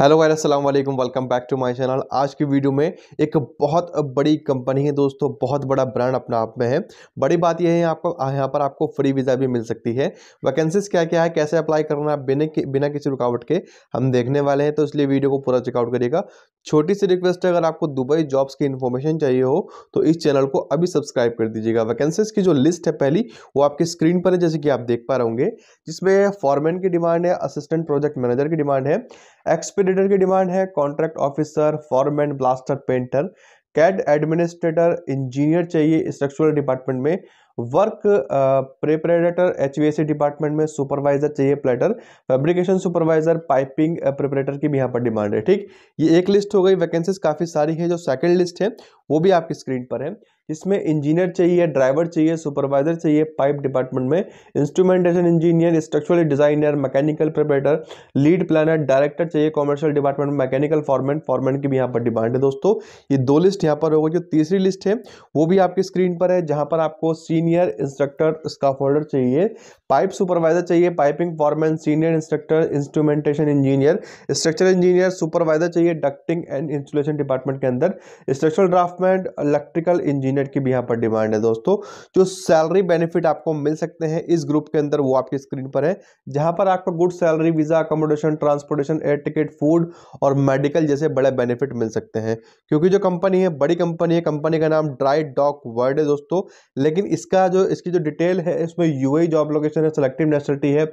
hello भाई असल welcome back to my channel आज की वीडियो में एक बहुत बड़ी कंपनी है दोस्तों बहुत बड़ा ब्रांड अपना आप में है बड़ी बात यह है आपको यहाँ पर आपको फ्री वीज़ा भी मिल सकती है वैकेंसीज क्या क्या है कैसे अप्लाई करना है बिना बिना किसी रुकावट के हम देखने वाले हैं तो इसलिए वीडियो को पूरा चेकआउट करिएगा छोटी सी रिक्वेस्ट है अगर आपको दुबई जॉब्स की इन्फॉर्मेशन चाहिए हो तो इस चैनल को अभी सब्सक्राइब कर दीजिएगा वैकेंसीज की जो लिस्ट है पहली वो आपकी स्क्रीन पर है जैसे कि आप देख पा रहे होंगे जिसमें फॉरमैन की डिमांड है असिस्टेंट प्रोजेक्ट मैनेजर की डिमांड है एक्सपीडिटर की डिमांड है contract officer foreman blaster painter CAD administrator engineer चाहिए स्ट्रक्चरल डिपार्टमेंट में वर्क प्रिपरेटर एच डिपार्टमेंट में सुपरवाइजर चाहिए plater fabrication supervisor piping preparator की भी यहाँ पर डिमांड है ठीक ये एक लिस्ट हो गई वैकेंसीज काफ़ी सारी है जो सेकंड लिस्ट है वो भी आपकी स्क्रीन पर है इसमें इंजीनियर चाहिए ड्राइवर चाहिए सुपरवाइजर चाहिए पाइप डिपार्टमेंट में instrumentation engineer structural designer mechanical preparator lead planner director चाहिए कॉमर्शियल डिपार्टमेंट में मैकेनिकल फॉर्मेट फॉर्मेट की भी यहाँ पर डिमांड है दोस्तों ये दो लिस्ट यहाँ पर होगा जो तीसरी लिस्ट है वो भी आपकी स्क्रीन पर है जहाँ पर आपको सीनियर इंस्ट्रक्टर स्काफ चाहिए पाइप सुपरवाइजर चाहिए piping foreman senior instructor instrumentation engineer structural engineer supervisor चाहिए डक्टिंग एंड इंस्टोलेशन डिपार्टमेंट के अंदर structural draftsman electrical engineer engineer की भी यहाँ पर डिमांड है दोस्तों जो सैलरी बेनिफिट आपको मिल सकते हैं इस ग्रुप के अंदर वो आपकी स्क्रीन पर है जहां पर आपको good salary visa accommodation transportation air ticket food और मेडिकल जैसे बड़े बेनिफिट मिल सकते हैं क्योंकि जो कंपनी है बड़ी कंपनी है कंपनी का नाम ड्राई डॉक वर्ल्ड है दोस्तों लेकिन इसका जो इसकी जो डिटेल है इसमें यू जॉब लोकेशन है सेलेक्टिव नेशनलिटी है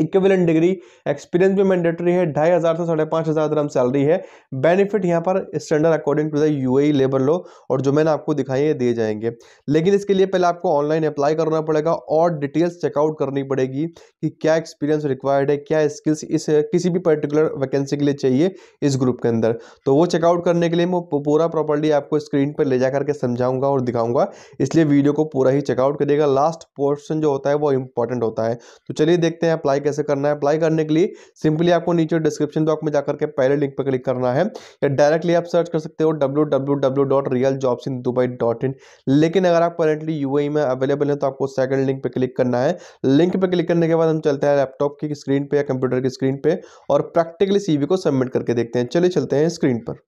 इक्विवेलेंट डिग्री एक्सपीरियंस भी मैंडेटरी है ढाई हज़ार से साढ़े पाँच हज़ार दरम सैलरी है बेनिफिट यहाँ पर standard according to the UAE labour law और जो मैंने आपको दिखाई है दिए जाएंगे लेकिन इसके लिए पहले आपको ऑनलाइन अप्लाई करना पड़ेगा और डिटेल्स चेकआउट करनी पड़ेगी कि क्या एक्सपीरियंस रिक्वायर्ड है क्या स्किल्स इस किसी भी पर्टिकुलर वैकेंसी के लिए चाहिए इस ग्रुप के अंदर तो वो चेकआउट करने के लिए मैं पूरा प्रॉपर्ली आपको स्क्रीन पर ले जा करके समझाऊंगा और दिखाऊंगा इसलिए वीडियो को पूरा ही चेकआउट करिएगा लास्ट पोर्शन जो होता है वो इंपॉर्टेंट होता है तो चलिए देखते हैं अप्लाई कैसे करना है अप्लाई करने के लिए सिंपली आपको नीचे डिस्क्रिप्शन बॉक्स में जाकर के पहले लिंक पर क्लिक करना है या डायरेक्टली आप सर्च कर सकते हो डब्ल्यू लेकिन अगर आप करेंटली यू e में अवेलेबल है तो आपको सेकंड लिंक पर क्लिक करना है लिंक पर क्लिक करने के बाद हम चलते हैं लैपटॉप की स्क्रीन पर या कंप्यूटर की स्क्रीन पर और प्रैक्टिकली सीवी को सबमिट करके देखते हैं चलिए चलते हैं स्क्रीन पर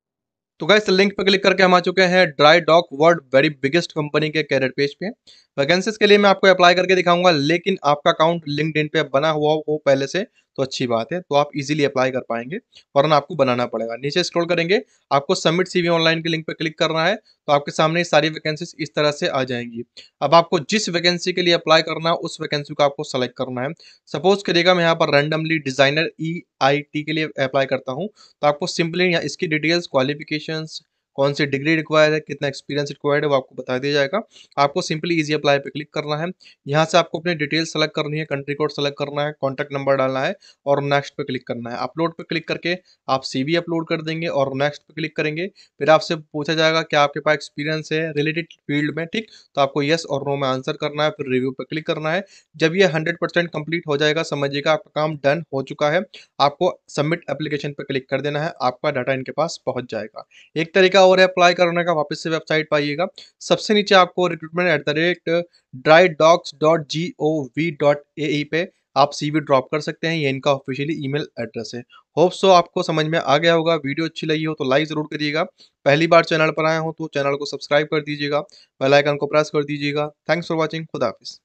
तो गाइस लिंक पर क्लिक करके हम आ चुके हैं dry dock world very biggest company के कैरियर पेज पे वैकेंसीज के लिए मैं आपको अप्लाई करके दिखाऊंगा लेकिन आपका अकाउंट लिंकड पे बना हुआ हो पहले से तो अच्छी बात है तो आप इजीली अप्लाई कर पाएंगे वरना आपको बनाना पड़ेगा नीचे स्क्रॉल करेंगे आपको सबमिट सीवी ऑनलाइन के लिंक पर क्लिक करना है तो आपके सामने सारी वैकेंसीज इस तरह से आ जाएंगी अब आपको जिस वैकेंसी के लिए अप्लाई करना है उस वैकेंसी को आपको सेलेक्ट करना है सपोज करिएगा मैं यहाँ पर randomly designer E I T के लिए अप्लाई करता हूँ तो आपको सिंपली इसकी डिटेल्स क्वालिफिकेशन कौन सी डिग्री रिक्वायर्ड है कितना एक्सपीरियंस रिक्वायर्ड है वो आपको बता दिया जाएगा आपको सिंपली ईजी अप्लाई पर क्लिक करना है यहाँ से आपको अपनी डिटेल सेलेक्ट करनी है कंट्री कोड सेलेक्ट करना है कॉन्टैक्ट नंबर डालना है और नेक्स्ट पे क्लिक करना है अपलोड पे क्लिक करके आप सी अपलोड कर देंगे और नेक्स्ट पे क्लिक करेंगे फिर आपसे पूछा जाएगा कि आपके पास एक्सपीरियंस है रिलेटेड फील्ड में ठीक तो आपको येस और नो में आंसर करना है फिर रिव्यू पर क्लिक करना है जब ये हंड्रेड परसेंट कंप्लीट हो जाएगा समझिएगा आपका काम डन हो चुका है आपको सबमिट एप्लीकेशन पर क्लिक कर देना है आपका डाटा इनके पास पहुँच जाएगा एक तरीका और अप्लाई करने का वापस से वेबसाइट पाइएगा सबसे नीचे आपको recruitment at the rate dry docks dot G O V dot A पे आप सीवी ड्रॉप कर सकते हैं ये इनका ऑफिशियली ईमेल एड्रेस है होप सो आपको समझ में आ गया होगा वीडियो अच्छी लगी हो तो लाइक ज़रूर करिएगा पहली बार चैनल पर आए हो तो चैनल को सब्सक्राइब कर दीजिएगा बेल आइकन को प्रेस कर दीजिएगा थैंक्स फॉर वॉचिंग खुदाफिज़